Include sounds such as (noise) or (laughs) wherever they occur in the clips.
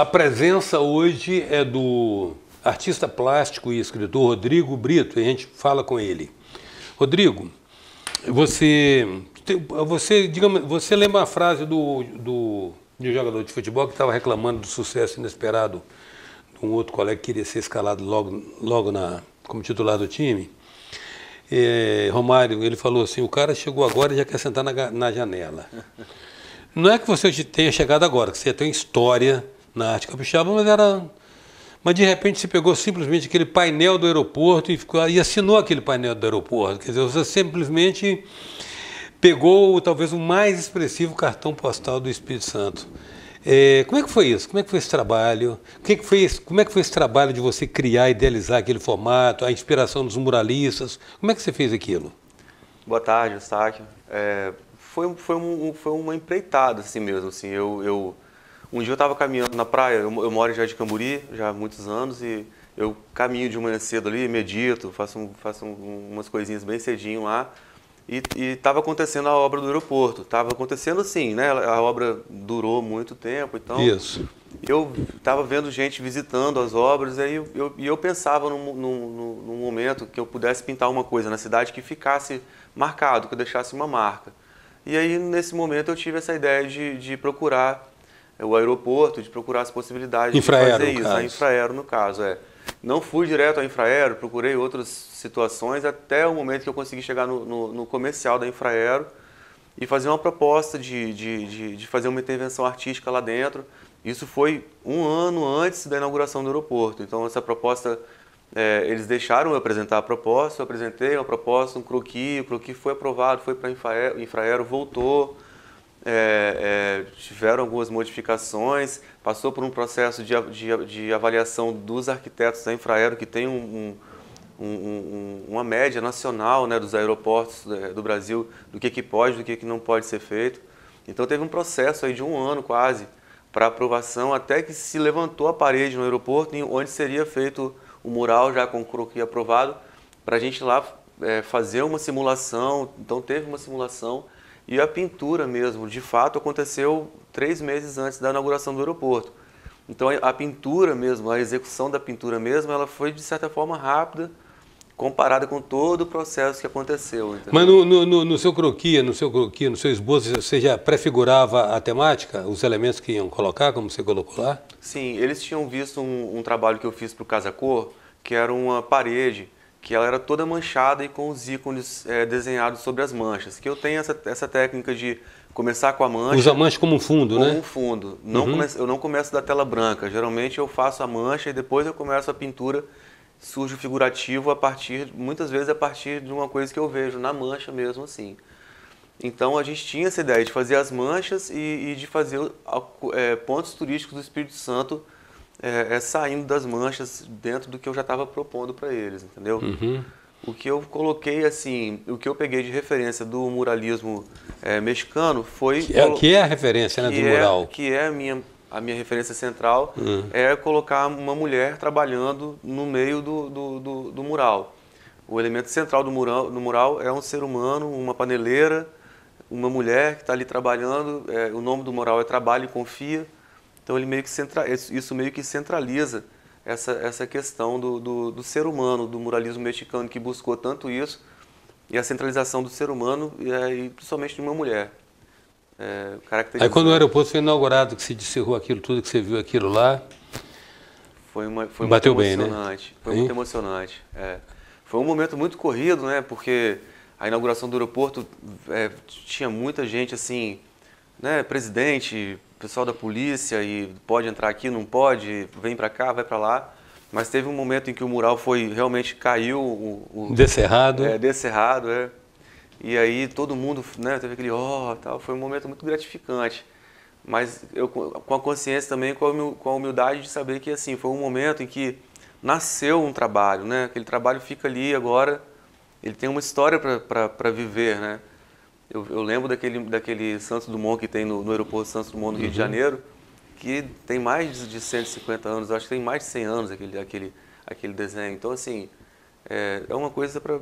A presença hoje é do artista plástico e escritor Rodrigo Brito, e a gente fala com ele. Rodrigo, você, você, digamos, você lembra a frase do, do, jogador de futebol que estava reclamando do sucesso inesperado de um outro colega que queria ser escalado logo, logo na, como titular do time? É, Romário, ele falou assim, o cara chegou agora e já quer sentar na, na janela. (laughs) Não é que você tenha chegado agora, que você tem história na arte capixaba, mas era. Mas de repente se pegou simplesmente aquele painel do aeroporto e, ficou, e assinou aquele painel do aeroporto. Quer dizer, você simplesmente pegou talvez o mais expressivo cartão postal do Espírito Santo. É, como é que foi isso? Como é que foi esse trabalho? Que é que foi esse, como é que foi esse trabalho de você criar, idealizar aquele formato, a inspiração dos muralistas? Como é que você fez aquilo? Boa tarde, Eustáquio. É, foi, foi, um, foi uma empreitada assim mesmo. Assim, eu, eu um dia eu estava caminhando na praia, eu, eu moro já de Camburi já há muitos anos e eu caminho de manhã cedo ali, medito, faço, um, faço um, umas coisinhas bem cedinho lá. E estava acontecendo a obra do aeroporto. Estava acontecendo assim, né? A obra durou muito tempo, então. Isso. Eu estava vendo gente visitando as obras e eu, eu, eu pensava num, num, num, momento que eu pudesse pintar uma coisa na cidade que ficasse marcado, que eu deixasse uma marca. E aí, nesse momento, eu tive essa ideia de, de procurar é o aeroporto, de procurar as possibilidades infraero, de fazer isso. A infraero, no caso, é. Não fui direto à infraero, procurei outras situações até o momento que eu consegui chegar no, no, no comercial da infraero e fazer uma proposta de, de, de, de, fazer uma intervenção artística lá dentro. Isso foi um ano antes da inauguração do aeroporto. Então, essa proposta, é, eles deixaram eu apresentar a proposta, eu apresentei uma proposta, um croqui, o croqui foi aprovado, foi para a infraero, infraero, voltou é, é, tiveram algumas modificações, passou por um processo de, de, de avaliação dos arquitetos da Infraero, que tem um, um, um, uma média nacional né, dos aeroportos é, do Brasil, do que, que pode, do que, que não pode ser feito. Então teve um processo aí de um ano quase para aprovação, até que se levantou a parede no aeroporto, onde seria feito o mural já com croquis aprovado, para a gente lá é, fazer uma simulação. Então teve uma simulação e a pintura mesmo, de fato, aconteceu três meses antes da inauguração do aeroporto. Então a pintura mesmo, a execução da pintura mesmo, ela foi de certa forma rápida, comparada com todo o processo que aconteceu. Entendeu? Mas no, no, no, seu croquis, no seu croquis, no seu esboço, você já prefigurava a temática, os elementos que iam colocar, como você colocou lá? Sim, eles tinham visto um, um trabalho que eu fiz para o Casa Cor, que era uma parede que ela era toda manchada e com os ícones é, desenhados sobre as manchas. Que eu tenho essa, essa técnica de começar com a mancha. Usa a mancha como um fundo, como né? Como um fundo. Não uhum. eu não começo da tela branca. Geralmente eu faço a mancha e depois eu começo a pintura. Surge o figurativo a partir, muitas vezes a partir de uma coisa que eu vejo na mancha mesmo assim. Então a gente tinha essa ideia de fazer as manchas e, e de fazer é, pontos turísticos do Espírito Santo é, é saindo das manchas dentro do que eu já estava propondo para eles, entendeu? Uhum. O que eu coloquei assim, o que eu peguei de referência do muralismo é, mexicano foi que é, que é a referência né, do é, mural, que é a minha a minha referência central uhum. é colocar uma mulher trabalhando no meio do, do, do, do mural. O elemento central do mural, do mural é um ser humano, uma paneleira, uma mulher que está ali trabalhando. É, o nome do mural é Trabalho e Confia. Então ele meio que centra, isso meio que centraliza essa, essa questão do, do, do ser humano, do muralismo mexicano que buscou tanto isso e a centralização do ser humano e, e principalmente de uma mulher. É, Aí quando o aeroporto foi inaugurado, que se descerrou aquilo tudo, que você viu aquilo lá, foi uma foi Bateu muito emocionante. Bem, né? Foi hein? muito emocionante. É. Foi um momento muito corrido, né? Porque a inauguração do aeroporto é, tinha muita gente assim, né? Presidente, pessoal da polícia e pode entrar aqui, não pode, vem para cá, vai para lá. Mas teve um momento em que o mural foi realmente caiu o, o descerrado. É, descerrado, é. E aí todo mundo, né, teve aquele ó, oh, tal, foi um momento muito gratificante. Mas eu com a consciência também, com a humildade de saber que assim, foi um momento em que nasceu um trabalho, né? Aquele trabalho fica ali agora, ele tem uma história para viver, né? Eu, eu, lembro daquele, daquele Santos Dumont que tem no, no aeroporto Santos Dumont, no Rio de uhum. Janeiro, que tem mais de 150 anos, acho que tem mais de 100 anos aquele, aquele, aquele desenho. Então, assim, é, é uma coisa para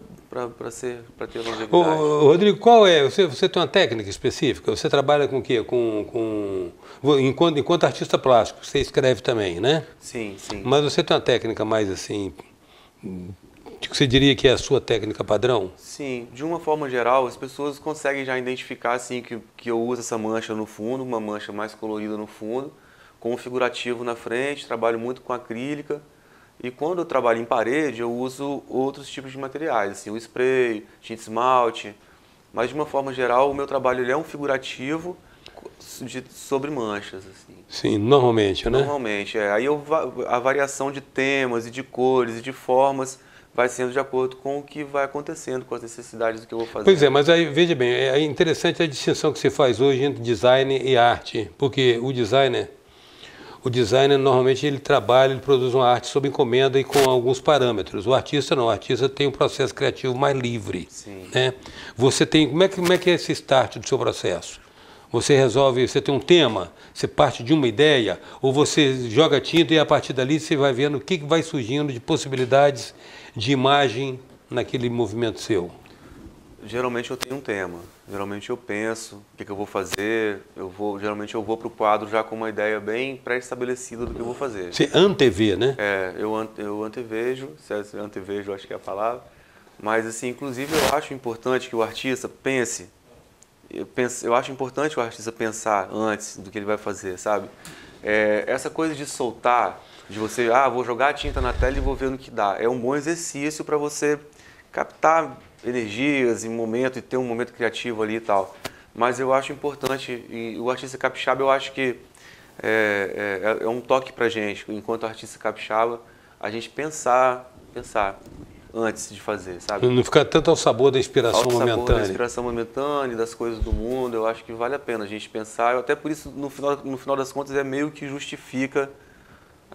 ter longevidade. Ô, ô, Rodrigo, qual é? Você, você tem uma técnica específica? Você trabalha com o quê? Com, com, enquanto, enquanto artista plástico, você escreve também, né? Sim, sim. Mas você tem uma técnica mais assim que tipo, você diria que é a sua técnica padrão? Sim, de uma forma geral, as pessoas conseguem já identificar assim que, que eu uso essa mancha no fundo, uma mancha mais colorida no fundo, com um figurativo na frente, trabalho muito com acrílica. E quando eu trabalho em parede, eu uso outros tipos de materiais, assim, o spray, tinta esmalte. Mas de uma forma geral, o meu trabalho é um figurativo de, sobre manchas. Assim. Sim, normalmente, né? Normalmente, é. Aí eu, a variação de temas e de cores e de formas vai sendo de acordo com o que vai acontecendo, com as necessidades do que eu vou fazer. Pois é, mas aí veja bem, é, é interessante a distinção que se faz hoje entre design e arte, porque o designer, o designer normalmente ele trabalha, ele produz uma arte sob encomenda e com alguns parâmetros. O artista não, o artista tem um processo criativo mais livre, Sim. né? Você tem, como é que como é que é esse start do seu processo? Você resolve, você tem um tema, você parte de uma ideia, ou você joga tinta e a partir dali você vai vendo o que vai surgindo de possibilidades de imagem naquele movimento seu. Geralmente eu tenho um tema. Geralmente eu penso o que, é que eu vou fazer. Eu vou, geralmente eu vou para o quadro já com uma ideia bem pré-estabelecida do que eu vou fazer. Você antevê, né? É, eu, ante, eu antevejo, é, é antevejo acho que é a palavra. Mas assim, inclusive eu acho importante que o artista pense eu, penso, eu acho importante o artista pensar antes do que ele vai fazer, sabe? É, essa coisa de soltar, de você, ah, vou jogar a tinta na tela e vou ver no que dá, é um bom exercício para você captar energias em momento e ter um momento criativo ali e tal. Mas eu acho importante, e o artista capixaba eu acho que é, é, é um toque para gente, enquanto artista capixaba, a gente pensar, pensar antes de fazer, sabe? Não ficar tanto ao sabor da inspiração ao momentânea. Sabor da inspiração momentânea, das coisas do mundo, eu acho que vale a pena a gente pensar. Eu até por isso, no final, no final das contas, é meio que justifica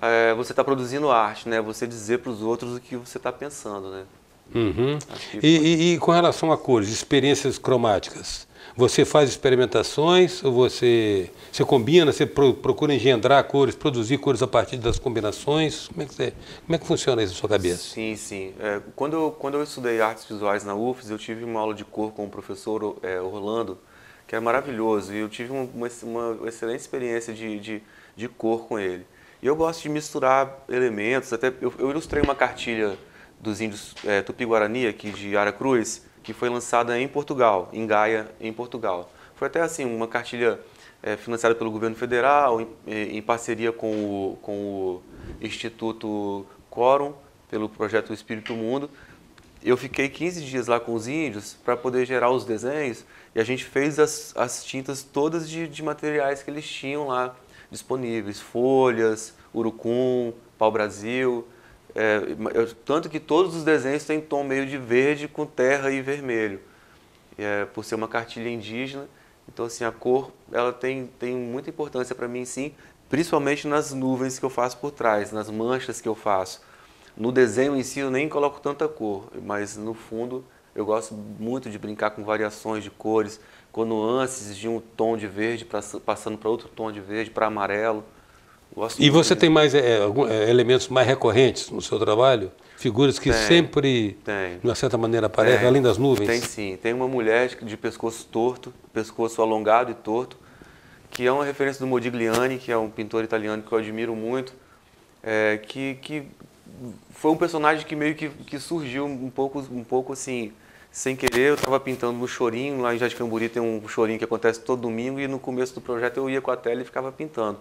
é, você estar tá produzindo arte, né? Você dizer para os outros o que você está pensando, né? Uhum. E, e, e, com relação a cores, experiências cromáticas, você faz experimentações ou você, você combina, você pro, procura engendrar cores, produzir cores a partir das combinações? Como é que, você, como é que funciona isso na sua cabeça? Sim, sim. É, quando, eu, quando eu estudei artes visuais na UFES, eu tive uma aula de cor com o professor é, Orlando, que é maravilhoso, e eu tive uma, uma excelente experiência de, de, de, cor com ele. E eu gosto de misturar elementos, até eu, eu ilustrei uma cartilha dos índios é, Tupi-Guarani aqui de Aracruz, que foi lançada em Portugal, em Gaia, em Portugal. Foi até assim uma cartilha é, financiada pelo governo federal, em, é, em parceria com o, com o Instituto Quorum, pelo projeto Espírito Mundo. Eu fiquei 15 dias lá com os índios para poder gerar os desenhos e a gente fez as, as tintas todas de, de materiais que eles tinham lá disponíveis: folhas, urucum, pau-brasil, é, eu, tanto que todos os desenhos têm tom meio de verde com terra e vermelho, é, por ser uma cartilha indígena. Então, assim, a cor ela tem, tem muita importância para mim, sim, principalmente nas nuvens que eu faço por trás, nas manchas que eu faço. No desenho em si eu nem coloco tanta cor, mas no fundo eu gosto muito de brincar com variações de cores, com nuances de um tom de verde pra, passando para outro tom de verde, para amarelo e você tem mais é, algum, é, elementos mais recorrentes no seu trabalho? Figuras que tem, sempre, tem. de uma certa maneira, aparecem, tem. além das nuvens? Tem sim. Tem uma mulher de pescoço torto, pescoço alongado e torto, que é uma referência do Modigliani, que é um pintor italiano que eu admiro muito, é, que, que foi um personagem que meio que, que surgiu um pouco, um pouco assim, sem querer. Eu estava pintando um chorinho, lá em Jardim Camburi tem um chorinho que acontece todo domingo, e no começo do projeto eu ia com a tela e ficava pintando.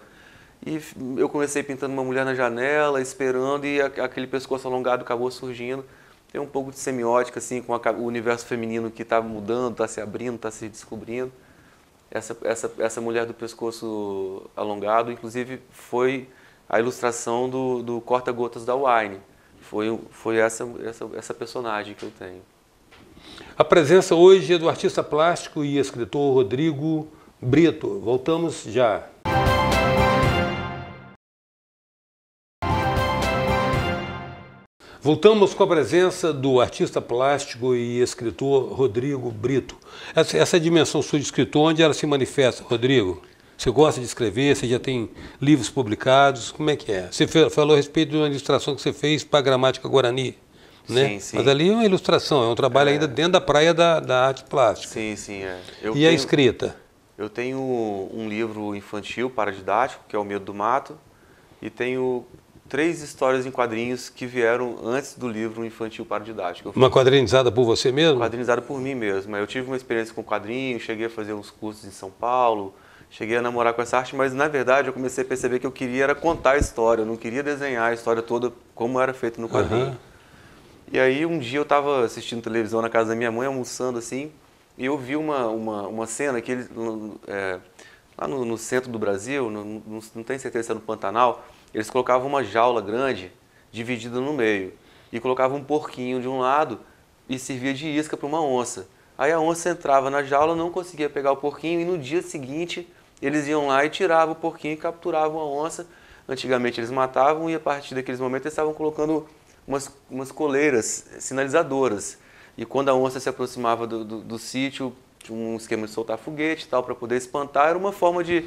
E eu comecei pintando uma mulher na janela, esperando, e aquele pescoço alongado acabou surgindo. Tem um pouco de semiótica, assim, com o universo feminino que está mudando, está se abrindo, está se descobrindo. Essa, essa, essa mulher do pescoço alongado, inclusive, foi a ilustração do, do Corta-Gotas da Wine. Foi, foi essa, essa, essa personagem que eu tenho. A presença hoje é do artista plástico e escritor Rodrigo Brito. Voltamos já. Voltamos com a presença do artista plástico e escritor Rodrigo Brito. Essa, essa é dimensão sua de escritor, onde ela se manifesta, Rodrigo? Você gosta de escrever? Você já tem livros publicados? Como é que é? Você falou a respeito de uma ilustração que você fez para a gramática guarani. Né? Sim, sim. Mas ali é uma ilustração, é um trabalho é. ainda dentro da praia da, da arte plástica. Sim, sim. É. e tenho, a escrita? Eu tenho um livro infantil para didático, que é O Medo do Mato, e tenho três histórias em quadrinhos que vieram antes do livro Infantil para Didático. Uma quadrinizada por você mesmo? Quadrinizada por mim mesmo. Eu tive uma experiência com quadrinho, cheguei a fazer uns cursos em São Paulo, cheguei a namorar com essa arte, mas na verdade eu comecei a perceber que eu queria era contar a história, eu não queria desenhar a história toda como era feito no quadrinho. Uhum. E aí um dia eu estava assistindo televisão na casa da minha mãe, almoçando assim, e eu vi uma, uma, uma cena que eles... É, lá no, no, centro do Brasil, no, no, não tenho certeza se é no Pantanal, eles colocavam uma jaula grande dividida no meio e colocavam um porquinho de um lado e servia de isca para uma onça. Aí a onça entrava na jaula, não conseguia pegar o porquinho e no dia seguinte eles iam lá e tiravam o porquinho e capturavam a onça. Antigamente eles matavam e a partir daqueles momentos eles estavam colocando umas, umas coleiras sinalizadoras. E quando a onça se aproximava do, do, do sítio, tinha um esquema de soltar foguete e tal para poder espantar, era uma forma de,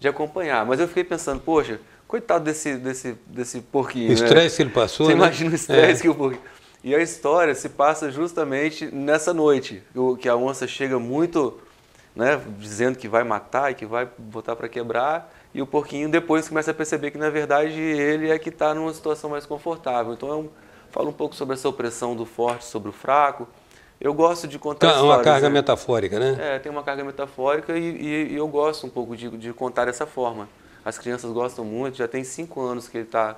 de acompanhar. Mas eu fiquei pensando, poxa, Coitado desse, desse, desse porquinho. O né? estresse né? que ele passou. Você né? imagina o é. estresse é. que o porquinho. E a história se passa justamente nessa noite, que a onça chega muito, né, dizendo que vai matar e que vai botar para quebrar, e o porquinho depois começa a perceber que na verdade ele é que está numa situação mais confortável. Então é um, fala um pouco sobre essa opressão do forte sobre o fraco. Eu gosto de contar então, é histórias. Tem uma carga né? metafórica, né? É, tem uma carga metafórica e, e, e eu gosto um pouco de, de contar dessa forma. As crianças gostam muito, já tem cinco anos que ele está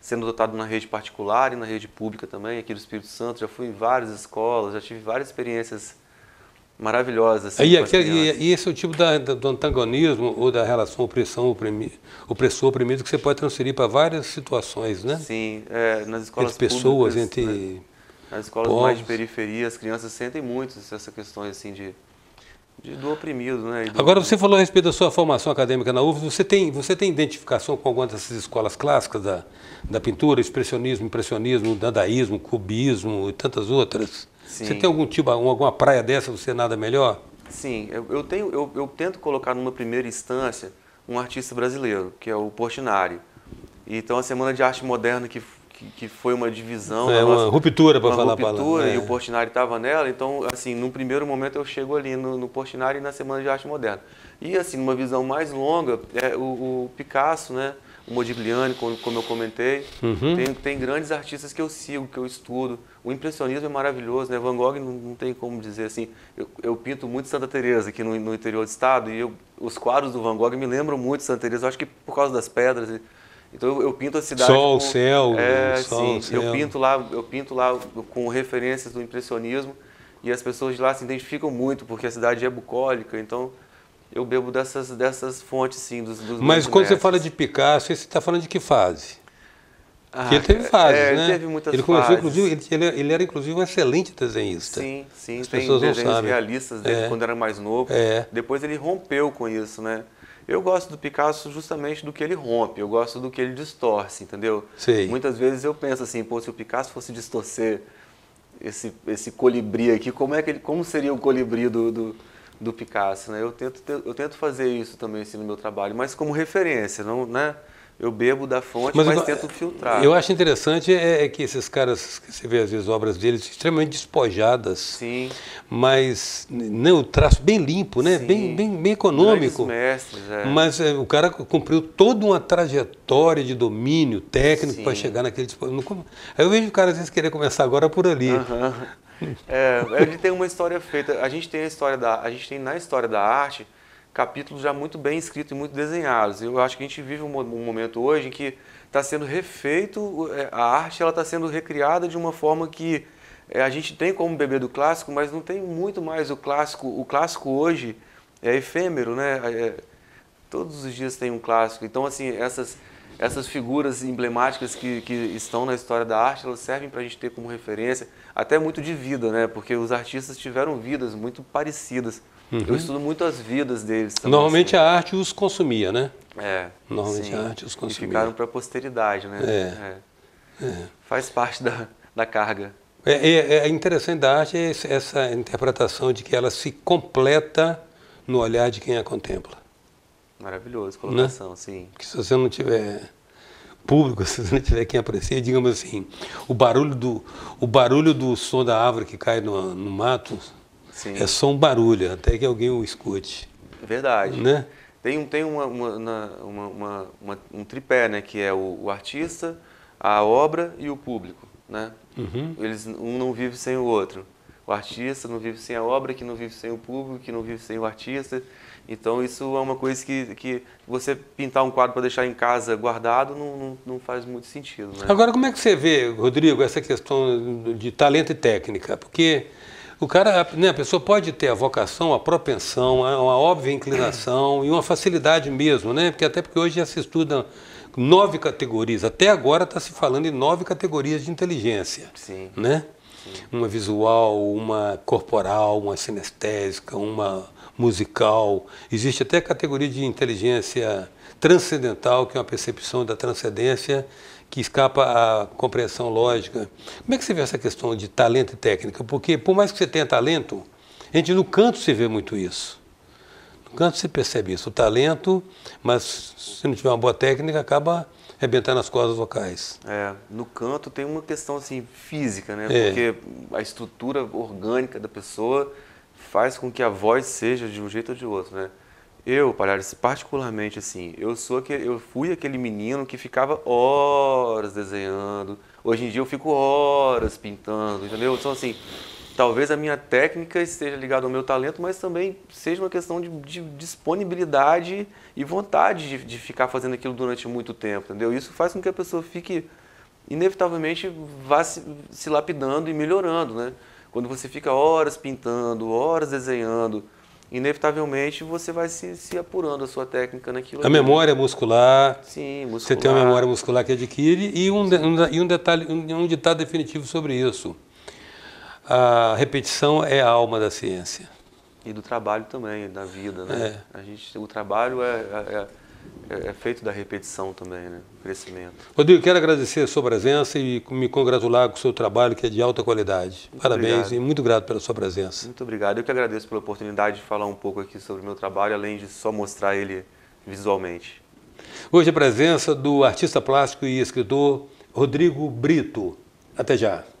sendo dotado na rede particular e na rede pública também, aqui do Espírito Santo. Já fui em várias escolas, já tive várias experiências maravilhosas. Assim, e, aquele, e, esse é o tipo da, do antagonismo ou da relação opressão oprimi, opressor oprimido que você pode transferir para várias situações, né? Sim, é, nas escolas entre pessoas, públicas, né? entre né? nas escolas povos. mais de periferia, as crianças sentem muito essas questões assim de de, do oprimido. Né? Do... Agora, você falou a respeito da sua formação acadêmica na UFS Você tem, você tem identificação com alguma dessas escolas clássicas da, da pintura, expressionismo, impressionismo, dadaísmo, cubismo e tantas outras? Sim. Você tem algum tipo, alguma praia dessa, você nada melhor? Sim, eu, eu tenho, eu, eu, tento colocar numa primeira instância um artista brasileiro, que é o Portinari. Então, a Semana de Arte Moderna que que, que foi uma divisão. É, uma nossa, ruptura, para falar ruptura, a palavra. E é. o Portinari estava nela, então, assim, no primeiro momento eu chego ali no, no Portinari e na Semana de Arte Moderna. E, assim, numa visão mais longa, é, o, o Picasso, né? o Modigliani, como, eu comentei. Uhum. Tem, tem, grandes artistas que eu sigo, que eu estudo. O impressionismo é maravilhoso, né? Van Gogh não, não tem como dizer assim. Eu, eu pinto muito Santa Teresa aqui no, no interior do estado e eu, os quadros do Van Gogh me lembram muito Santa Teresa. Eu acho que por causa das pedras. E, então eu, pinto a cidade. Sol, com, céu, é, sol, sim, céu. Eu pinto lá, eu pinto lá com referências do impressionismo e as pessoas de lá se identificam muito porque a cidade é bucólica. Então eu bebo dessas dessas fontes sim dos. dos Mas quando mestres. você fala de Picasso, você está falando de que fase? Ah, ele teve é, fases, é, né? Ele teve muitas ele começou, fases. Inclusive, ele, ele, era, inclusive, um excelente desenhista. Sim, sim. As tem pessoas desenhos não sabem. realistas dele é. quando era mais novo. É. Depois ele rompeu com isso, né? Eu gosto do Picasso justamente do que ele rompe, eu gosto do que ele distorce, entendeu? Sim. Muitas vezes eu penso assim, pô, se o Picasso fosse distorcer esse, esse colibri aqui, como é que ele, como seria o colibri do, do, do Picasso, né? Eu tento, eu tento fazer isso também assim, no meu trabalho, mas como referência, não, né? eu bebo da fonte, mas, mas tento filtrar. Eu acho interessante é, é, que esses caras, que você vê às vezes obras deles extremamente despojadas, Sim. mas né, o traço bem limpo, né? Sim. bem, bem, bem econômico. Mestres, é. Mas é, o cara cumpriu toda uma trajetória de domínio técnico para chegar naquele despojo. Aí eu vejo o cara às vezes querer começar agora por ali. Uhum. é, ele tem uma história feita. A gente tem a história da, a gente tem na história da arte capítulos já muito bem escritos e muito desenhados. Eu acho que a gente vive um, momento hoje em que está sendo refeito, é, a arte ela está sendo recriada de uma forma que é, a gente tem como bebê do clássico, mas não tem muito mais o clássico. O clássico hoje é efêmero, né? É, é, todos os dias tem um clássico. Então, assim, essas, essas figuras emblemáticas que, que estão na história da arte, elas servem para a gente ter como referência, até muito de vida, né? Porque os artistas tiveram vidas muito parecidas. Uhum. Eu estudo muito as vidas deles. Também, Normalmente assim. a arte os consumia, né? É. Normalmente sim. a arte os consumia. E ficaram para a posteridade, né? É, é. é. Faz parte da, da carga. É, é, é interessante da arte é essa interpretação de que ela se completa no olhar de quem a contempla. Maravilhoso, né? colocação, né? sim. Que se você não tiver público, (laughs) se você não tiver quem aprecie, digamos assim, o barulho do, o barulho do som da árvore que cai no, no mato, Sim. É só um barulho, até que alguém o escute. Verdade. Né? Tem, um, tem uma, uma, uma, uma um tripé, né? Que é o, o, artista, a obra e o público, né? Uhum. Eles, um não vive sem o outro. O artista não vive sem a obra, que não vive sem o público, que não vive sem o artista. Então isso é uma coisa que, que você pintar um quadro para deixar em casa guardado não, não, não faz muito sentido. Né? Agora como é que você vê, Rodrigo, essa questão de talento e técnica? Porque o cara, né, a pessoa pode ter a vocação, a propensão, uma óbvia inclinação e uma facilidade mesmo, né? Porque até porque hoje já se estuda nove categorias. Até agora está se falando em nove categorias de inteligência. Sim. Né? Sim. Uma visual, uma corporal, uma sinestésica, uma musical. Existe até a categoria de inteligência transcendental, que é uma percepção da transcendência que escapa à compreensão lógica. Como é que você vê essa questão de talento e técnica? Porque, por mais que você tenha talento, a gente no canto se vê muito isso. No canto se percebe isso, o talento, mas se não tiver uma boa técnica, acaba arrebentando as cordas vocais. É, no canto tem uma questão assim física, né? É. Porque a estrutura orgânica da pessoa faz com que a voz seja de um jeito ou de outro, né? Eu, Palhares, particularmente assim, eu sou que eu fui aquele menino que ficava horas desenhando. Hoje em dia eu fico horas pintando, entendeu? Então assim, talvez a minha técnica esteja ligada ao meu talento, mas também seja uma questão de, de disponibilidade e vontade de, de, ficar fazendo aquilo durante muito tempo, entendeu? Isso faz com que a pessoa fique, inevitavelmente, vá se, se lapidando e melhorando, né? Quando você fica horas pintando, horas desenhando, inevitavelmente você vai se, se apurando a sua técnica naquilo. A ali. memória muscular. Sim, muscular. Você tem uma memória muscular que adquire e um, um, e um detalhe, um, um ditado definitivo sobre isso. A repetição é a alma da ciência. E do trabalho também, da vida, né? É. A gente, o trabalho é, é, é é, é, feito da repetição também, né? O crescimento. Rodrigo, quero agradecer a sua presença e me congratular com o seu trabalho, que é de alta qualidade. Muito Parabéns obrigado. e muito grato pela sua presença. Muito obrigado. Eu que agradeço pela oportunidade de falar um pouco aqui sobre o meu trabalho, além de só mostrar ele visualmente. Hoje a presença do artista plástico e escritor Rodrigo Brito. Até já.